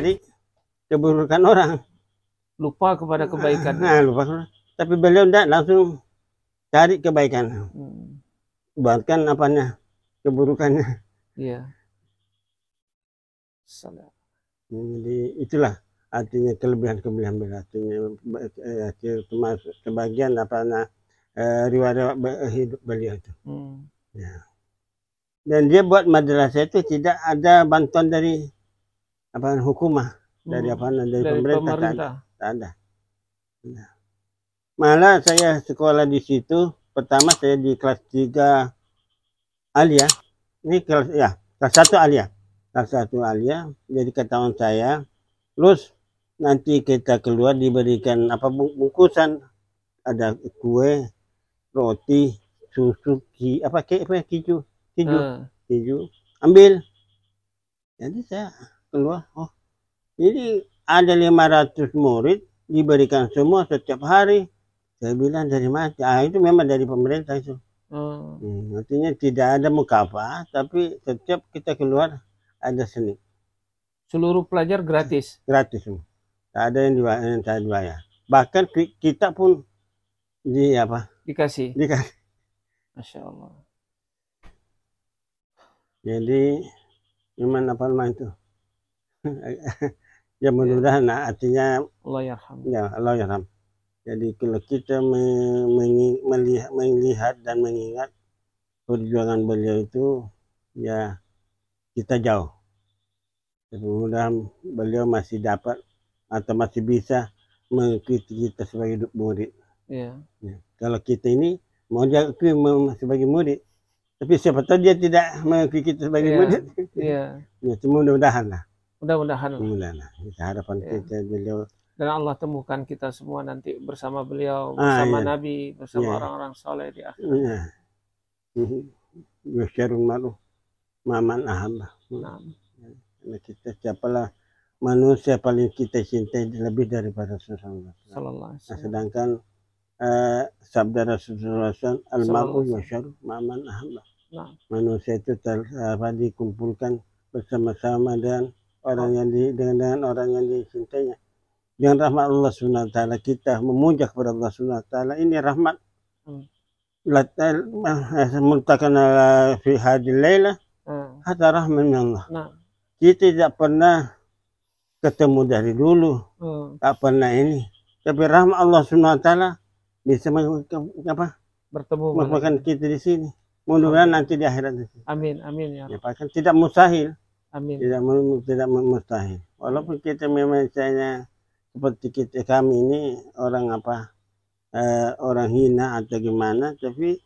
Jadi keburukan orang lupa kepada kebaikan. Nah, lupa. Tapi beliau tidak langsung cari kebaikan. Hmm. Bahkan apanya keburukannya. Iya. Salah. Jadi itulah artinya kelebihan-kelebihan berarti termasuk eh, sebagian apa nah, eh, riwayat eh, hidup beliau itu. Hmm. Ya. Dan dia buat madrasah itu tidak ada bantuan dari apa hukumah hmm. dari apa dari, dari pemerintah, pemerintah. Tak, ada. Tak ada. Ya. Malah saya sekolah di situ pertama saya di kelas tiga alia. Ini kelas ya, kelas satu alia. Kelas satu alia jadi ketahuan saya. Terus nanti kita keluar diberikan apa bungkusan ada kue roti susu ki apa ke apa keju keju hmm. keju ambil jadi saya keluar oh jadi ada 500 murid diberikan semua setiap hari saya bilang dari mana ah, itu memang dari pemerintah itu hmm. hmm. artinya tidak ada muka apa tapi setiap kita keluar ada seni. Seluruh pelajar gratis. Gratis. semua tak ada yang dibayar, yang tak dibayar. Bahkan kita pun di apa? Dikasih. Dikasih. Masya Allah. Jadi iman apa nama itu? ya mudah-mudahan ya. artinya Allah yarham. Ya Allah yarham. Jadi kalau kita melihat, melihat dan mengingat perjuangan beliau itu ya kita jauh. Mudah-mudahan beliau masih dapat atau masih bisa mengkritik kita sebagai murid. Yeah. Ya. Kalau kita ini mau diakui sebagai murid, tapi siapa tahu dia tidak mengakui kita sebagai yeah. murid. Iya. Yeah. ya, mudah-mudahan lah. Mudah-mudahan. Mudah-mudahan lah. Kita harapan yeah. kita beliau dan Allah temukan kita semua nanti bersama beliau, ah, bersama ah, iya. Nabi, bersama iya. orang-orang soleh di akhirat. Yeah. Mhm. Yusyarun malu, maman aham. Nah. Ya, kita siapalah manusia paling kita cintai lebih daripada sesama nah, sedangkan uh, sabda Rasulullah SAW, almaru yashar maman ahmad Manusia itu ter, apa, dikumpulkan bersama-sama dan orang nah. yang di, dengan, dengan orang yang dicintainya. yang rahmat Allah Subhanahu wa taala kita memuja kepada Allah Subhanahu wa taala ini rahmat. Hmm. Latal eh, eh, fi hadil lailah nah. hatta rahmat nah. Kita tidak pernah ketemu dari dulu hmm. tak pernah ini tapi rahmat Allah swt bisa apa bertemu makan kita di sini mudah-mudahan nanti di akhirat di sini. amin amin ya, ya bahkan tidak mustahil amin tidak tidak mustahil walaupun kita memang misalnya seperti kita kami ini orang apa eh, orang hina atau gimana tapi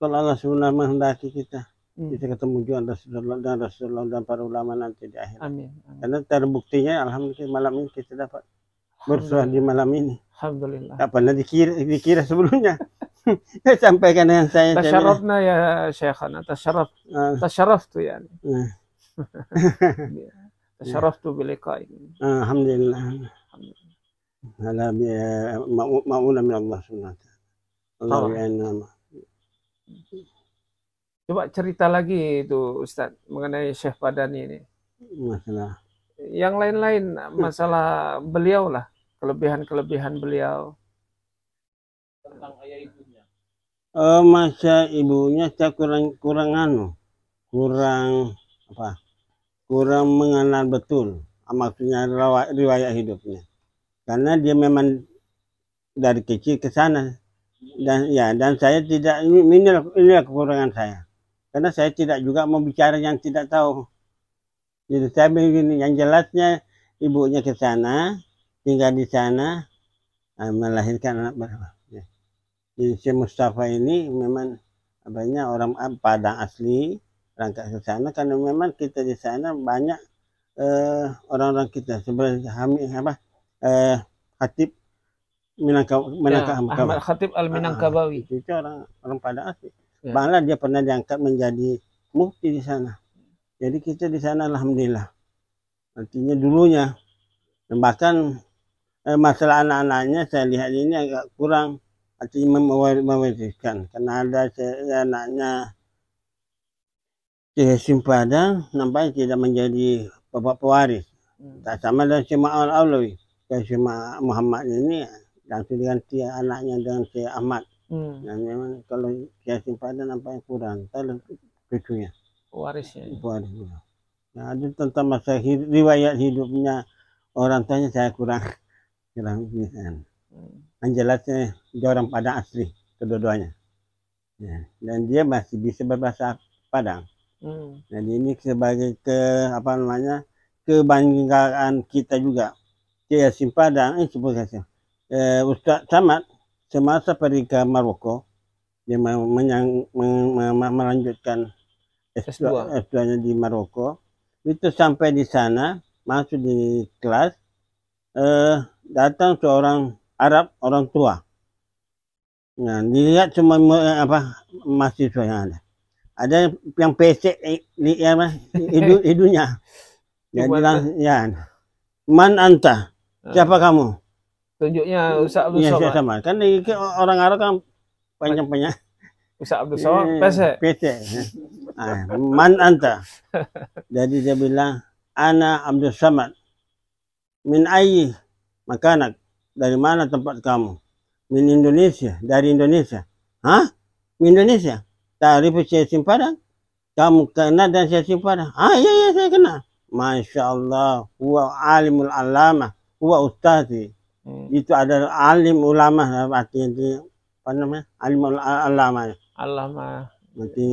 kalau Allah SWT menghendaki kita bisa hmm. ketemu juga Rasulullah dan Rasulullah dan para ulama nanti di akhirat. Amin, amin. Karena terbuktinya alhamdulillah malam ini kita dapat bersuah di malam ini. Alhamdulillah. Tak pernah dikira, dikira sebelumnya. Sampaikan dengan saya. Tasyarafna ya Syekhana, tasyaraf. Uh. Ah. Tasyaraf tu ah. ya. Uh. tasyaraf tu Uh, alhamdulillah. Alhamdulillah. Ala bi eh, Allah subhanahu wa Coba cerita lagi itu Ustaz mengenai Syekh Padani ini. Masalah. Yang lain-lain masalah beliau lah, kelebihan-kelebihan beliau. Tentang ayah ibunya. Uh, masa ibunya saya kurang kurang anu, kurang apa? Kurang mengenal betul ah, maksudnya riwayat hidupnya. Karena dia memang dari kecil ke sana dan ya dan saya tidak ini ini, ini kekurangan saya karena saya tidak juga mau bicara yang tidak tahu. Jadi saya begini, yang jelasnya ibunya ke sana, tinggal di sana, ah, melahirkan anak berapa. Ya. Jadi si Mustafa ini memang banyak orang ah, Padang asli rangka ke sana karena memang kita di sana banyak eh, orang-orang eh, kita seperti Hamid apa eh, Hatib Minangkabawi. Minangkab ya, Ahmad Khatib Al Minangkabawi. Ah, itu orang orang Padang asli. Ya. Malah dia pernah diangkat menjadi mufti di sana. Jadi kita di sana alhamdulillah. Artinya dulunya bahkan eh, masalah anak-anaknya saya lihat ini agak kurang artinya mewajibkan karena ada anaknya Simpada nampaknya tidak menjadi bapak pewaris. Hmm. Tak sama dengan Syema allah allah Syema Muhammad ini langsung diganti anaknya dengan si Ahmad. Hmm. Nah, memang kalau dia simpanan apa yang kurang, kalau cucunya. Warisnya. Warisnya. Nah, itu tentang masa hidup, riwayat hidupnya orang tuanya saya kurang kurang pisan. Hmm. Yang jelasnya dia orang Padang asli kedua-duanya. Ya. Dan dia masih bisa berbahasa Padang. Hmm. Jadi ini sebagai ke apa namanya kebanggaan kita juga. Kiai ini eh sebut eh, Ustaz Samad semasa pergi ke Maroko dia menyang, melanjutkan S2 S2-nya di Maroko itu sampai di sana masuk di kelas eh, datang seorang Arab orang tua nah dilihat cuma apa mahasiswa yang ada ada yang pesek ya hidup hidunya. bilang ya man anta siapa ah. kamu tunjuknya iya, Ustaz Abdul iya, Somad. Ya, sama. Kan iki orang Arab kan panjang-panjang. Ustaz Abdul iya, Somad pese. Pese. Ah, man anta? Jadi dia bilang ana Abdul Somad. Min ayi makanak? Dari mana tempat kamu? Min Indonesia, dari Indonesia. Hah? Min Indonesia? dari saya Padang. Kamu kena dan saya simpanan? Ah, iya, iya, saya kena. Masya Allah, huwa alimul alama, huwa ustazi hmm. itu ada alim ulama artinya di apa namanya alim ulama ulama ya? nanti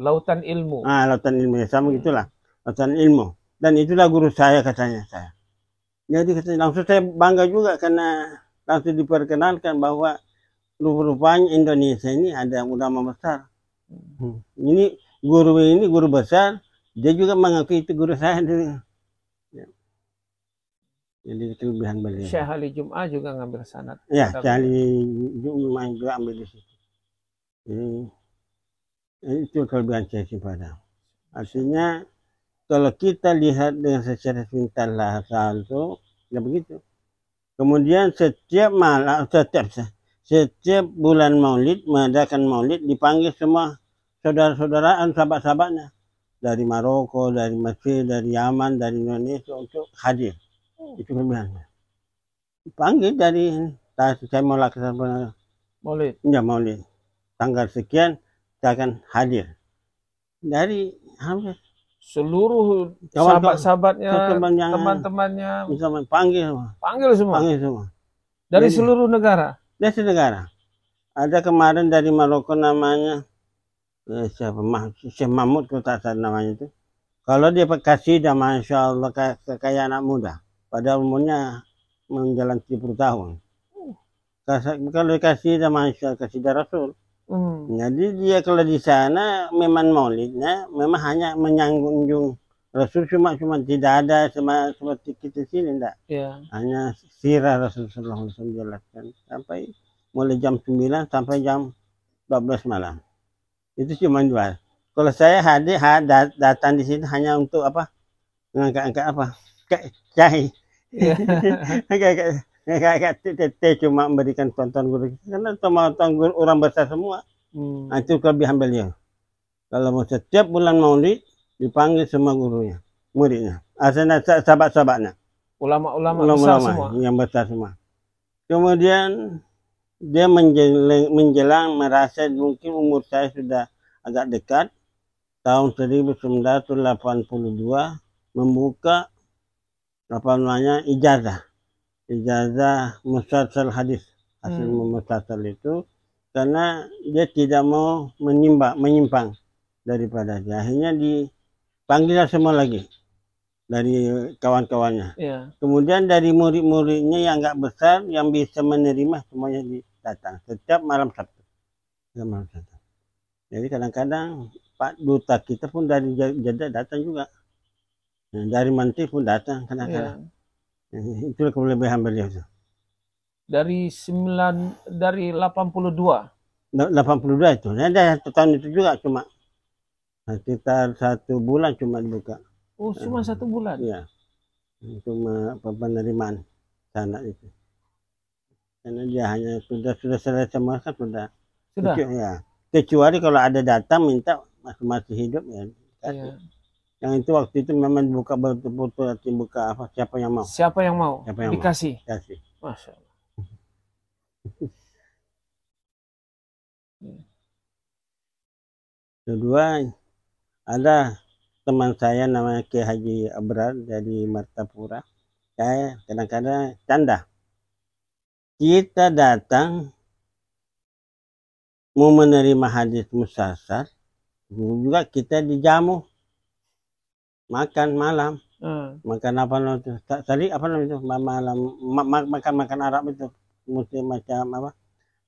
lautan ilmu ah lautan ilmu ya sama hmm. gitulah lautan ilmu dan itulah guru saya katanya saya jadi katanya langsung saya bangga juga karena langsung diperkenalkan bahwa rupanya Indonesia ini ada ulama besar hmm. ini guru ini guru besar dia juga mengakui itu guru saya jadi itu bahan beliau Syekh Ali Jum'ah juga ngambil sanat ya Syekh Ali Jum'ah juga ambil di situ jadi itu kelebihan Syekh Sipada artinya kalau kita lihat dengan secara pintar lah asal itu ya begitu kemudian setiap malam setiap setiap bulan maulid mengadakan maulid dipanggil semua saudara-saudaraan sahabat-sahabatnya dari Maroko, dari Mesir, dari Yaman, dari Indonesia untuk hadir. Oh. itu bilangnya panggil dari saya mau laksanakan maulid ya maulid tanggal sekian saya akan hadir dari hampir seluruh sahabat-sahabatnya teman-temannya bisa panggil semua panggil semua panggil semua dari seluruh negara dari seluruh negara ada kemarin dari Maroko namanya eh, siapa Mah, Syekh Mahmud kalau namanya itu kalau dia kasih dan masya Allah kayak, kayak anak muda pada umurnya menjalan 70 tahun. Kalau dikasih sama Aisyah, kasih darah Rasul. Hmm. Jadi dia kalau di sana memang maulidnya memang hanya menyanggung Rasul cuma cuma tidak ada sama seperti kita sini enggak. Yeah. Hanya sirah Rasul sallallahu alaihi jelaskan sampai mulai jam 9 sampai jam 12 malam. Itu cuma dua. Kalau saya hadir hadir datang di sini hanya untuk apa? Mengangkat-angkat apa? Cahaya agak iya. tete cuma memberikan tonton guru karena tonton guru orang besar semua hmm. nah, itu kelebihan beliau kalau mau setiap bulan maulid dipanggil semua gurunya muridnya asalnya ah, sahabat-sahabatnya ulama-ulama besar ulama, semua yang besar semua kemudian dia menjelang, menjelang merasa mungkin umur saya sudah agak dekat tahun 1982 membuka apa namanya ijazah ijazah mustasal hadis hasil hmm. mustasal itu karena dia tidak mau menimba menyimpang daripada dia akhirnya dipanggil semua lagi dari kawan-kawannya yeah. kemudian dari murid-muridnya yang enggak besar yang bisa menerima semuanya datang setiap malam sabtu setiap malam sabtu jadi kadang-kadang Pak Duta kita pun dari Jeddah datang juga Eh, dari menteri pun datang kadang-kadang. Ya. Eh, itulah kelebihan beliau itu. Dari 9 dari 82. 82 itu. Nah, dari satu tahun itu juga cuma eh, sekitar satu bulan cuma dibuka. Oh, cuma satu bulan. Iya. Cuma penerimaan sana itu. Karena dia hanya sudah sudah selesai semua kan sudah. Sudah. ya. Kecuali kalau ada datang minta masih masih hidup ya. Kasih. Iya yang itu waktu itu memang buka bertutur buka apa siapa yang mau siapa yang mau siapa yang dikasih mau. dikasih masya Allah kedua ada teman saya namanya Ki Haji Abrar dari Martapura saya kadang-kadang canda kita datang mau menerima hadis musasar juga kita dijamu makan malam hmm. makan apa itu tadi apa namanya itu malam ma ma makan makan Arab itu musim macam apa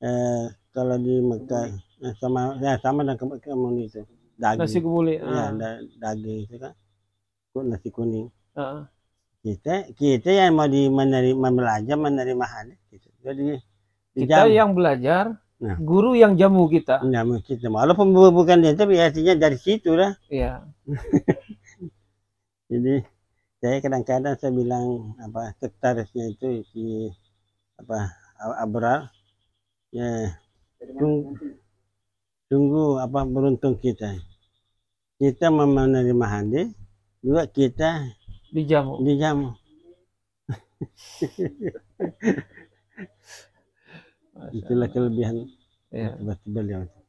eh, kalau di Mekah eh, sama ya sama dengan ke kemun itu daging nasi kebuli ya ah. da daging itu kan nasi kuning uh kita kita yang mau di menerima belajar menerima hadis gitu. jadi kita jam. yang belajar nah. guru yang jamu kita jamu kita walaupun bukan dia tapi artinya dari situ lah iya jadi saya kadang-kadang saya bilang apa sekretarisnya itu si apa abral ya tunggu, tunggu apa beruntung kita kita menerima hadis juga kita dijamu dijamu itulah kelebihan ya. beliau